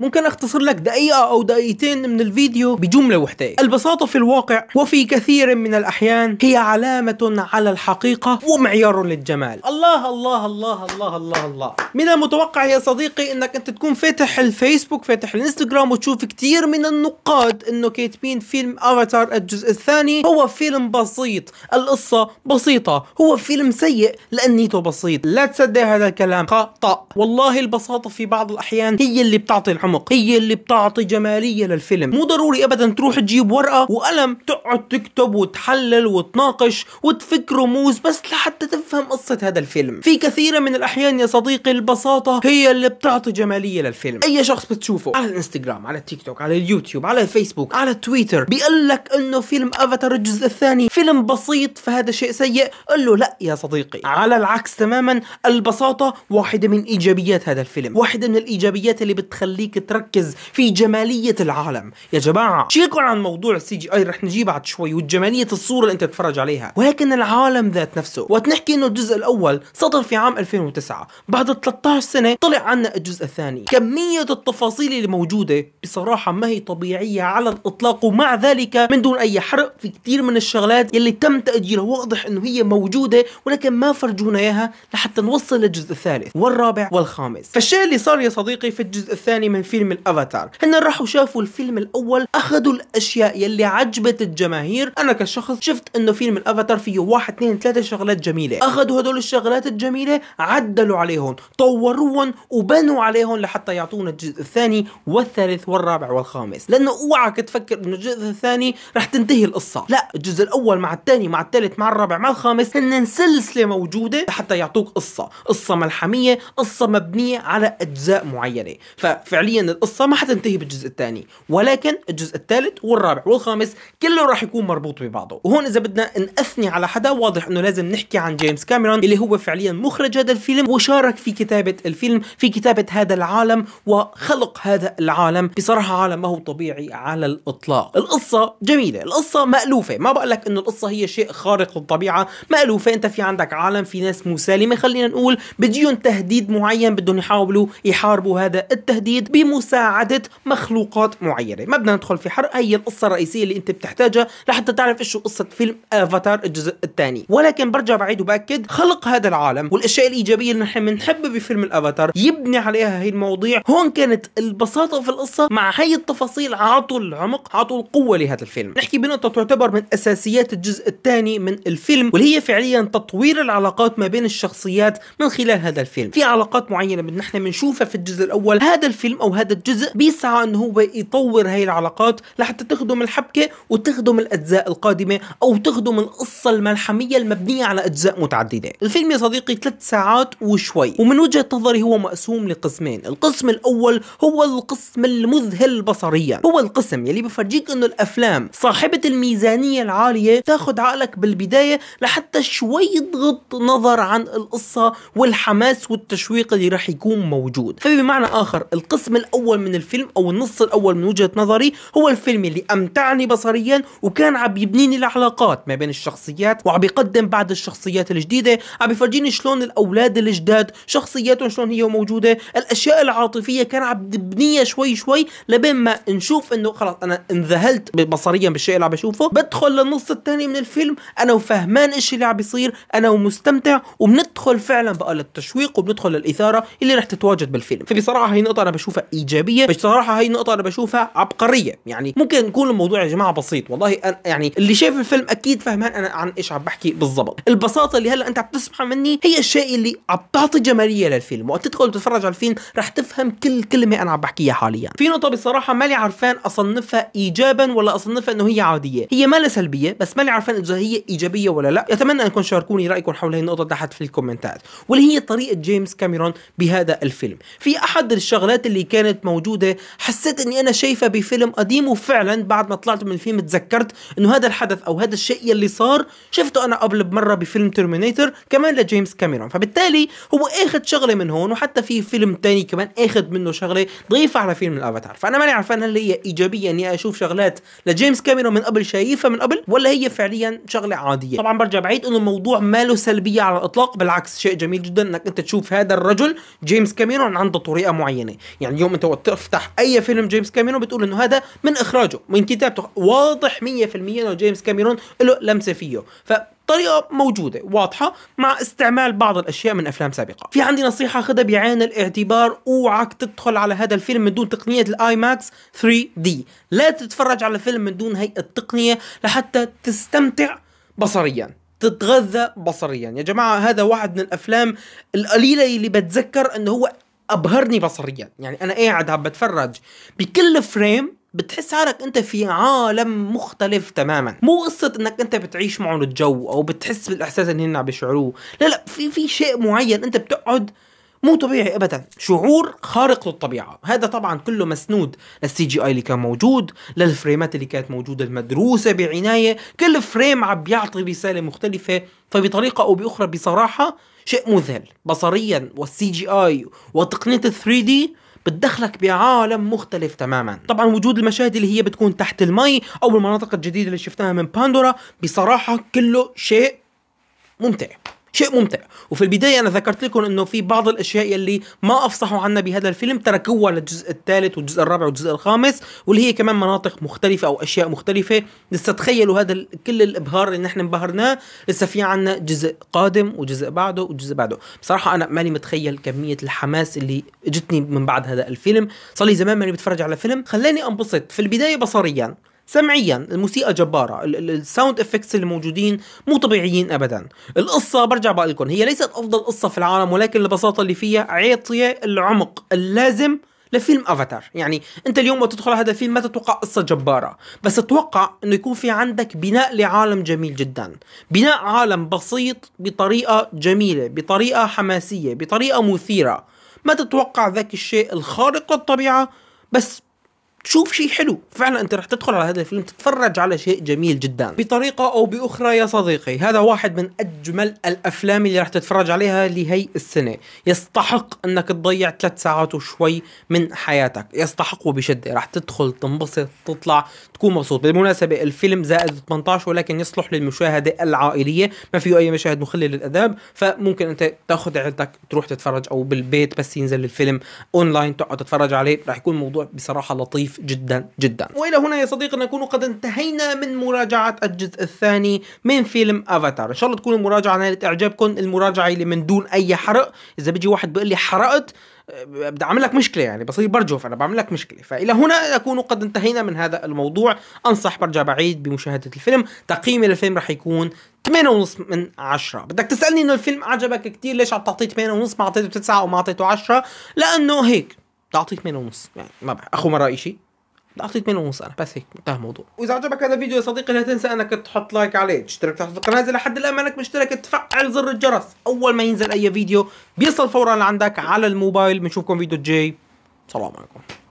ممكن اختصر لك دقيقة او دقيقتين من الفيديو بجملة وحدة البساطة في الواقع وفي كثير من الاحيان هي علامة على الحقيقة ومعيار للجمال الله الله الله الله الله الله من المتوقع يا صديقي انك انت تكون فاتح الفيسبوك فاتح الانستغرام وتشوف كثير من النقاد انه كاتبين فيلم افاتار الجزء الثاني هو فيلم بسيط القصة بسيطة هو فيلم سيء لانيته بسيط لا تصدق هذا الكلام خطأ والله البساطة في بعض الاحيان هي اللي بتعطي عمق هي اللي بتعطي جمالية للفيلم مو ضروري أبدا تروح تجيب ورقة وقلم تقعد تكتب وتحلل وتناقش وتفك رموز بس لحتى تفهم قصة هذا الفيلم في كثير من الأحيان يا صديقي البساطة هي اللي بتعطي جمالية للفيلم أي شخص بتشوفه على الانستغرام على التيك توك على اليوتيوب على الفيسبوك على تويتر بيقول لك انه فيلم افاتار الجزء الثاني فيلم بسيط فهذا شيء سيء قل له لا يا صديقي على العكس تماما البساطة واحدة من ايجابيات هذا الفيلم واحدة من الايجابيات اللي بتخليك خليك تركز في جماليه العالم يا جماعه شيكوا عن موضوع السي جي اي رح نجيه بعد شوي وجماليه الصوره اللي انت تتفرج عليها ولكن العالم ذات نفسه وقت نحكي انه الجزء الاول صدر في عام 2009 بعد 13 سنه طلع عنا الجزء الثاني كميه التفاصيل اللي موجوده بصراحه ما هي طبيعيه على الاطلاق ومع ذلك من دون اي حرق في كثير من الشغلات يلي تم تاجيلها واضح انه هي موجوده ولكن ما فرجونا اياها لحتى نوصل للجزء الثالث والرابع والخامس فالشيء اللي صار يا صديقي في الجزء الثاني من فيلم الافاتار هن راحوا شافوا الفيلم الاول اخذوا الاشياء يلي عجبت الجماهير انا كشخص شفت انه فيلم الافاتار فيه واحد اثنين ثلاثة شغلات جميلة اخذوا هدول الشغلات الجميلة عدلوا عليهم طوروهم وبنوا عليهم لحتى يعطونا الجزء الثاني والثالث والرابع والخامس لانه اوعك تفكر انه الجزء الثاني رح تنتهي القصة لا الجزء الاول مع الثاني مع الثالث مع الرابع مع الخامس هن سلسلة موجودة لحتى يعطوك قصة قصة ملحمية قصة مبنية على اجزاء معينة ففعليا حاليا القصه ما حتنتهي بالجزء الثاني ولكن الجزء الثالث والرابع والخامس كله راح يكون مربوط ببعضه وهون اذا بدنا ناثني على حدا واضح انه لازم نحكي عن جيمس كاميرون اللي هو فعليا مخرج هذا الفيلم وشارك في كتابه الفيلم في كتابه هذا العالم وخلق هذا العالم بصراحه عالم ما هو طبيعي على الاطلاق القصه جميله القصه مالوفه ما بقول لك انه القصه هي شيء خارق للطبيعه مالوفه انت في عندك عالم في ناس مسالمه خلينا نقول بديون تهديد معين بدهم يحاولوا يحاربوا هذا التهديد بمساعدة مخلوقات معينة ما بدنا ندخل في حرق هي القصة الرئيسية اللي انت بتحتاجها لحتى تعرف ايش قصة فيلم افاتار الجزء الثاني ولكن برجع بعيد وبأكد خلق هذا العالم والاشياء الايجابية اللي نحن بنحبها بفيلم الافاتار يبني عليها هي المواضيع هون كانت البساطة في القصة مع هي التفاصيل عطوا العمق عطوا القوة لهذا الفيلم نحكي بنقطة تعتبر من اساسيات الجزء الثاني من الفيلم واللي هي فعليا تطوير العلاقات ما بين الشخصيات من خلال هذا الفيلم في علاقات معينة نحن بنشوفها في الجزء الاول هذا الفيلم او وهذا الجزء بيسعى ان هو يطور هاي العلاقات لحتى تخدم الحبكه وتخدم الاجزاء القادمه او تخدم القصه الملحميه المبنيه على اجزاء متعدده الفيلم يا صديقي ثلاث ساعات وشوي ومن وجهه نظري هو مقسوم لقسمين القسم الاول هو القسم المذهل بصريا هو القسم يلي بفرجيك انه الافلام صاحبه الميزانيه العاليه تاخذ عقلك بالبدايه لحتى شوي تغض نظر عن القصه والحماس والتشويق اللي راح يكون موجود فبمعنى اخر القسم الاول من الفيلم او النص الاول من وجهه نظري هو الفيلم اللي امتعني بصريا وكان عم يبنيني العلاقات ما بين الشخصيات وعم يقدم بعض الشخصيات الجديده عم يفرجيني شلون الاولاد الجداد شخصياتهم شلون هي موجوده الاشياء العاطفيه كان عم تبنيها شوي شوي لبين ما نشوف انه خلاص انا انذهلت بصريا بالشيء اللي عم بشوفه بدخل للنص الثاني من الفيلم انا وفهمان ايش اللي عم بيصير انا ومستمتع وبندخل فعلا بقى للتشويق وبندخل للاثاره اللي رح تتواجد بالفيلم فبصراحه هي نقطه انا بشوفها ايجابيه بصراحه هاي النقطه انا بشوفها عبقريه يعني ممكن يكون الموضوع يا جماعه بسيط والله أنا يعني اللي شايف الفيلم اكيد فهمان انا عن ايش عم بحكي بالضبط البساطه اللي هلا انت عم تسمعها مني هي الشيء اللي عم تعطي جماليه للفيلم وقت تدخل تتفرج على الفيلم رح تفهم كل كلمه انا عم بحكيها حاليا في نقطه بصراحه مالي عرفان اصنفها ايجابا ولا اصنفها انه هي عاديه هي مالها سلبيه بس مالي عرفان اذا هي ايجابيه ولا لا اتمنى انكم شاركوني رايكم حول هي النقطه تحت في الكومنتات واللي هي طريقه جيمس كاميرون بهذا الفيلم في احد الشغلات اللي كانت موجوده حسيت اني انا شايفه بفيلم قديم وفعلا بعد ما طلعت من الفيلم تذكرت انه هذا الحدث او هذا الشيء يلي صار شفته انا قبل بمره بفيلم ترمينيتر كمان لجيمس كاميرون فبالتالي هو اخذ شغله من هون وحتى في فيلم تاني كمان اخذ منه شغله ضيفها على فيلم الافاتار فانا ماني عارفان هل هي ايجابيه اني اشوف شغلات لجيمس كاميرون من قبل شايفها من قبل ولا هي فعليا شغله عاديه طبعا برجع بعيد انه الموضوع ماله سلبيه على الاطلاق بالعكس شيء جميل جدا انك انت تشوف هذا الرجل جيمس كاميرون عنده طريقه معينه يعني يوم انت تفتح اي فيلم جيمس كاميرون بتقول انه هذا من اخراجه من كتابته واضح 100% انه جيمس كاميرون له لمسه فيه فطريقه موجوده واضحه مع استعمال بعض الاشياء من افلام سابقه في عندي نصيحه خذها بعين الاعتبار اوعك تدخل على هذا الفيلم من دون تقنيه الاي ماكس 3 دي لا تتفرج على فيلم من دون هي التقنيه لحتى تستمتع بصريا تتغذى بصريا يا جماعة هذا واحد من الأفلام القليلة اللي بتذكر أنه هو ابهرني بصريا يعني انا إيه قاعد عم بتفرج بكل فريم بتحس حالك انت في عالم مختلف تماما مو قصة انك انت بتعيش معهم الجو او بتحس بالاحساس اللي هن عم بيشعروه لا لا في في شيء معين انت بتقعد مو طبيعي ابدا شعور خارق للطبيعه هذا طبعا كله مسنود للسي جي اي اللي كان موجود للفريمات اللي كانت موجوده المدروسه بعنايه كل فريم عم بيعطي رساله مختلفه فبطريقه او باخرى بصراحه شيء مذهل بصريا والسي جي اي وتقنيه ال 3 دي بتدخلك بعالم مختلف تماما طبعا وجود المشاهد اللي هي بتكون تحت المي او المناطق الجديده اللي شفناها من باندورا بصراحه كله شيء ممتع شيء ممتع وفي البدايه انا ذكرت لكم انه في بعض الاشياء يلي ما افصحوا عنها بهذا الفيلم تركوها للجزء الثالث والجزء الرابع والجزء الخامس واللي هي كمان مناطق مختلفه او اشياء مختلفه لسه تخيلوا هذا كل الابهار اللي نحن انبهرناه لسه في عنا جزء قادم وجزء بعده وجزء بعده بصراحه انا ماني متخيل كميه الحماس اللي اجتني من بعد هذا الفيلم صار لي زمان ماني بتفرج على فيلم خلاني انبسط في البدايه بصريا سمعيا الموسيقى جبارة الساوند افكتس اللي موجودين مو طبيعيين ابدا القصة برجع بقول لكم هي ليست افضل قصة في العالم ولكن البساطة اللي فيها عاطية العمق اللازم لفيلم افاتار يعني انت اليوم وقت تدخل هذا الفيلم ما تتوقع قصه جباره بس تتوقع انه يكون في عندك بناء لعالم جميل جدا بناء عالم بسيط بطريقه جميله بطريقه حماسيه بطريقه مثيره ما تتوقع ذاك الشيء الخارق للطبيعة بس تشوف شيء حلو فعلا انت رح تدخل على هذا الفيلم تتفرج على شيء جميل جدا بطريقه او باخرى يا صديقي هذا واحد من اجمل الافلام اللي رح تتفرج عليها لهي السنه يستحق انك تضيع ثلاث ساعات وشوي من حياتك يستحق بشده رح تدخل تنبسط تطلع تكون مبسوط بالمناسبه الفيلم زائد 18 ولكن يصلح للمشاهده العائليه ما فيه اي مشاهد مخله للاداب فممكن انت تاخذ عيلتك تروح تتفرج او بالبيت بس ينزل الفيلم اونلاين تقعد تتفرج عليه رح يكون الموضوع بصراحه لطيف جدا جدا والى هنا يا صديقي نكون قد انتهينا من مراجعه الجزء الثاني من فيلم افاتار ان شاء الله تكون المراجعه نالت اعجابكم المراجعه اللي من دون اي حرق اذا بيجي واحد بيقول لي حرقت أه، بدي اعمل لك مشكله يعني بصير برجف انا بعمل لك مشكله فالى هنا نكون قد انتهينا من هذا الموضوع انصح برجع بعيد بمشاهده الفيلم تقييمي للفيلم رح يكون 8.5 من 10 بدك تسالني انه الفيلم عجبك كثير ليش عم تعطيه 8.5 ما اعطيته 9 او ما اعطيته 10 لانه هيك تعطيه 8.5 يعني ما بعرف اخو ما شيء اعطيت منه ونص انا بس هيك انتهى الموضوع واذا عجبك هذا الفيديو يا صديقي لا تنسى انك تحط لايك عليه تشترك تحت القناه اذا لحد الان مانك مشترك تفعل زر الجرس اول ما ينزل اي فيديو بيصل فورا لعندك على الموبايل بنشوفكم فيديو جاي سلام عليكم